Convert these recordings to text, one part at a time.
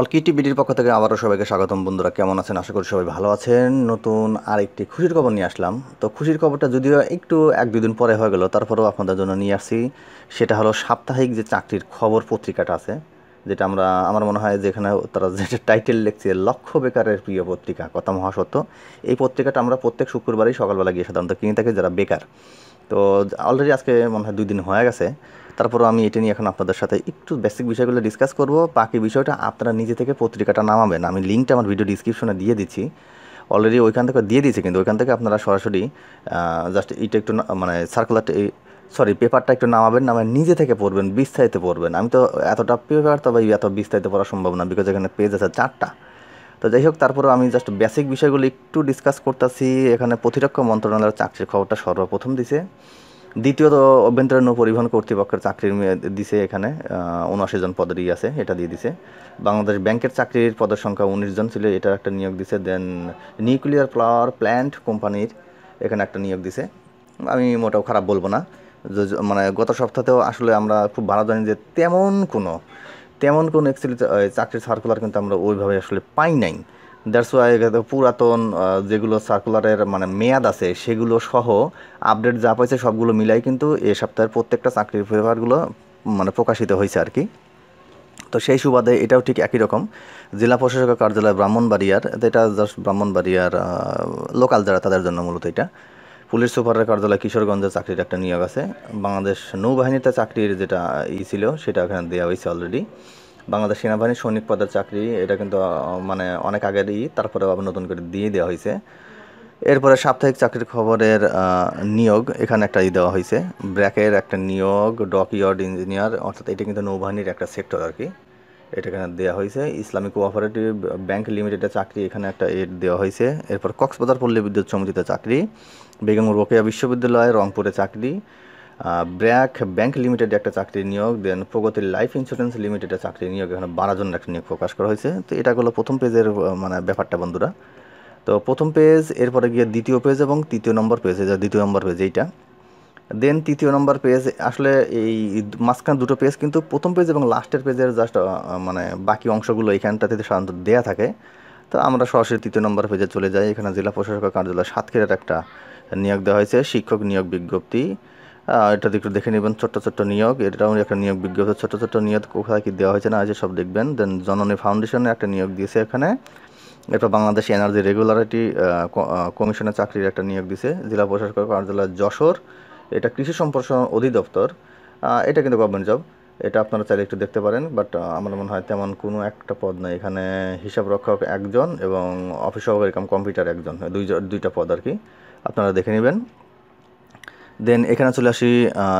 অলকিটি বিডির পক্ষ থেকে আবারও সবাইকে স্বাগতম বন্ধুরা কেমন আছেন আশা করি সবাই ভালো আছেন নতুন আরেকটি খুশির খবর নিয়ে আসলাম তো খুশির খবরটা যদিও একটু এক দুদিন পরে হয়ে গেল তারপরেও আপনাদের জন্য নিয়ে আসছি সেটা হলো সাপ্তাহিক যে চাকরির খবর পত্রিকাটা আছে যেটা আমরা আমার মনে হয় যেখানে তারা যেটা টাইটেল লিখছে লক্ষ্য বেকারের প্রিয় পত্রিকা কথা মহাসত্য এই পত্রিকাটা আমরা প্রত্যেক শুক্রবারই সকালবেলা গিয়ে সাধারণত কিনে থাকি যারা বেকার তো অলরেডি আজকে মনে হয় দুই দিন হয়ে গেছে তারপরও আমি এটা নিয়ে এখন আপনাদের সাথে একটু বেসিক বিষয়গুলো ডিসকাস করব বাকি বিষয়টা আপনারা নিজে থেকে পত্রিকাটা নামাবেন আমি লিঙ্কটা আমার ভিডিও ডিসক্রিপশনে দিয়ে দিচ্ছি অলরেডি ওইখান থেকে দিয়ে দিয়েছি কিন্তু ওইখান থেকে আপনারা সরাসরি জাস্ট এটা একটু মানে সার্কুলারটা এই সরি পেপারটা একটু নামাবেন নামে নিজে থেকে পড়বেন বিস্তারিত পড়বেন আমি তো এতটা পেপার তবে এত বিস্তারিত পড়া সম্ভব না বিকজ এখানে পেজ আছে চারটা তো যাই হোক তারপরে আমি জাস্ট বেসিক বিষয়গুলো একটু ডিসকাস করতেছি এখানে প্রতিরক্ষা মন্ত্রণালয়ের চাকরির খবরটা সর্বপ্রথম দিছে দ্বিতীয়ত অভ্যন্তরীণ পরিবহন কর্তৃপক্ষের চাকরির দিছে এখানে উনআশি জন পদেরই আছে এটা দিয়ে দিছে বাংলাদেশ ব্যাংকের চাকরির পদের সংখ্যা উনিশ জন ছিল এটার একটা নিয়োগ দিছে দেন নিউক্লিয়ার পাওয়ার প্ল্যান্ট কোম্পানির এখানে একটা নিয়োগ দিছে আমি মোটাও খারাপ বলবো না মানে গত সপ্তাহতেও আসলে আমরা খুব ভালো জানি যে তেমন কোনো তেমন কোনো অ্যাকচুয়ালি চাকরির সার্কুলার কিন্তু আমরা ওইভাবে আসলে পাই নাই দ্যাটস ওয়াই পুরাতন যেগুলো সার্কুলারের মানে মেয়াদ আছে সেগুলো সহ আপডেট যা পাইছে সবগুলো মিলাই কিন্তু এ সপ্তাহের প্রত্যেকটা চাকরির পেপারগুলো মানে প্রকাশিত হয়েছে আর কি তো সেই সুবাদে এটাও ঠিক একই রকম জেলা প্রশাসক কার্যালয় ব্রাহ্মণবাড়িয়ার এটা জাস্ট ব্রাহ্মণবাড়িয়ার লোকাল যারা তাদের জন্য মূলত এটা পুলিশ সুপারের কার্যালয় কিশোরগঞ্জে চাকরির একটা নিয়োগ আছে বাংলাদেশ নৌবাহিনীতে চাকরির যেটা ই ছিল সেটা এখানে দেওয়া হয়েছে অলরেডি বাংলাদেশ সেনাবাহিনীর সৈনিক পদের চাকরি এটা কিন্তু মানে অনেক আগেরই তারপরে আবার নতুন করে দিয়ে দেওয়া হয়েছে এরপরে সাপ্তাহিক চাকরির খবরের নিয়োগ এখানে একটা ই দেওয়া হয়েছে ব্র্যাকের একটা নিয়োগ ডকইয়ার্ড ইঞ্জিনিয়ার অর্থাৎ এটা কিন্তু নৌবাহিনীর একটা সেক্টর আর কি এটা এখানে দেওয়া হয়েছে ইসলামিক কোঅপারেটিভ ব্যাংক লিমিটেডের চাকরি এখানে একটা এড দেওয়া হয়েছে এরপর কক্সবাজার পল্লী বিদ্যুৎ সমিতিতে চাকরি বেগম রোকেয়া বিশ্ববিদ্যালয়ে রংপুরে চাকরি ব্র্যাক ব্যাংক লিমিটেডে একটা চাকরি নিয়োগ দেন প্রগতির লাইফ ইন্স্যুরেন্স লিমিটেডে চাকরি নিয়োগ এখানে বারো একটা নিয়োগ প্রকাশ করা হয়েছে তো এটা হলো প্রথম পেজের মানে ব্যাপারটা বন্ধুরা তো প্রথম পেজ এরপরে গিয়ে দ্বিতীয় পেজ এবং তৃতীয় নম্বর পেজ দ্বিতীয় নম্বর পেজ এইটা দেন তৃতীয় নম্বর পেজ আসলে এই মাঝখান দুটো পেজ কিন্তু প্রথম পেজ এবং লাস্টের পেজের জাস্ট মানে বাকি অংশগুলো এখানটাতে সাধারণত দেয়া থাকে তো আমরা সরাসরি তৃতীয় নম্বর পেজে চলে যাই এখানে জেলা প্রশাসক কার্যালয় সাতক্ষীরার একটা নিয়োগ দেওয়া হয়েছে শিক্ষক নিয়োগ বিজ্ঞপ্তি এটা একটু দেখে নেবেন ছোট্ট ছোট্ট নিয়োগ এটাও একটা নিয়োগ বিজ্ঞপ্তি ছোট ছোট নিয়োগ কোথায় কী দেওয়া হয়েছে না আছে সব দেখবেন দেন জননী ফাউন্ডেশনে একটা নিয়োগ দিয়েছে এখানে এরপর বাংলাদেশ এনার্জি রেগুলারিটি কমিশনের চাকরির একটা নিয়োগ দিয়েছে জেলা প্রশাসক কার্যালয় যশোর এটা কৃষি সম্প্রসারণ অধিদপ্তর এটা কিন্তু গভর্নমেন্ট জব এটা আপনারা চাইলে একটু দেখতে পারেন বাট আমার মনে হয় তেমন কোনো একটা পদ নেই এখানে হিসাব রক্ষক একজন এবং অফিস সহকারী কাম কম্পিউটার একজন দুই দুইটা পদ আর কি আপনারা দেখে নেবেন দেন এখানে চলে আসি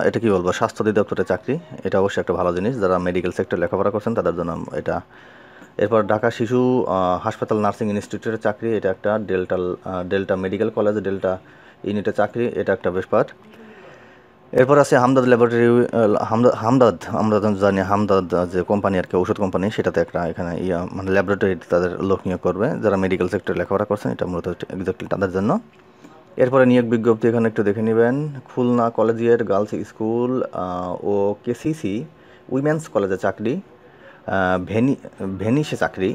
এটা কি বলবো স্বাস্থ্য অধিদপ্তরের চাকরি এটা অবশ্যই একটা ভালো জিনিস যারা মেডিকেল সেক্টর লেখাপড়া করছেন তাদের জন্য এটা এরপর ঢাকা শিশু হাসপাতাল নার্সিং ইনস্টিটিউটের চাকরি এটা একটা Delta Delta Medical College Delta ইউনিটের চাকরি এটা একটা বেশ পাঠ এরপর আছে হামদাদ ল্যাবরেটরি হামদাদ আমরা জানি হামদাদ যে কোম্পানি আর কি ওষুধ কোম্পানি সেটাতে একটা এখানে ইয়া মানে ল্যাবরেটরি তাদের লোক নিয়োগ করবে যারা মেডিকেল সেক্টরে লেখাপড়া করছেন এটা মূলত একজাক্টলি তাদের জন্য এরপরে নিয়োগ বিজ্ঞপ্তি এখানে একটু দেখে নেবেন খুলনা কলেজের গার্লস স্কুল ও কেসিসি উইমেন্স কলেজে চাকরি ভেনি ভেনিসে চাকরি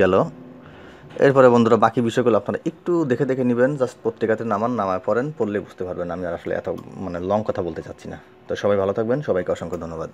গেল এরপরে বন্ধুরা বাকি বিষয়গুলো আপনারা একটু দেখে দেখে নেবেন জাস্ট পত্রিকাতে নামান নামায় পড়েন পড়লে বুঝতে পারবেন আমি আর আসলে এত মানে লং কথা বলতে চাচ্ছি না তো সবাই ভালো থাকবেন সবাইকে অসংখ্য ধন্যবাদ